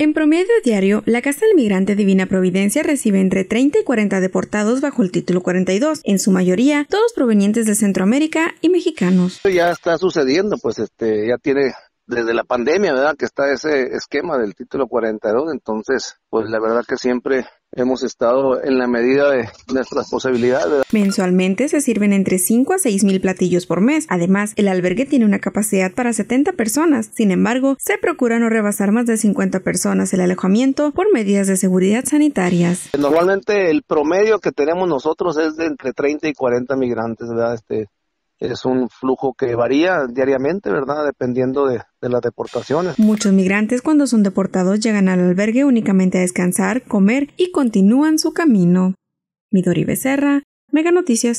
En promedio diario, la Casa del Migrante Divina Providencia recibe entre 30 y 40 deportados bajo el título 42, en su mayoría todos provenientes de Centroamérica y mexicanos. Ya está sucediendo, pues este ya tiene desde la pandemia, ¿verdad? Que está ese esquema del título 42, entonces, pues la verdad que siempre hemos estado en la medida de nuestras posibilidades. Mensualmente se sirven entre 5 a 6 mil platillos por mes. Además, el albergue tiene una capacidad para 70 personas. Sin embargo, se procura no rebasar más de 50 personas el alojamiento por medidas de seguridad sanitarias. Normalmente el promedio que tenemos nosotros es de entre 30 y 40 migrantes, ¿verdad? Este, es un flujo que varía diariamente, ¿verdad? Dependiendo de, de, las deportaciones. Muchos migrantes cuando son deportados llegan al albergue únicamente a descansar, comer y continúan su camino. Midori Becerra, Mega Noticias.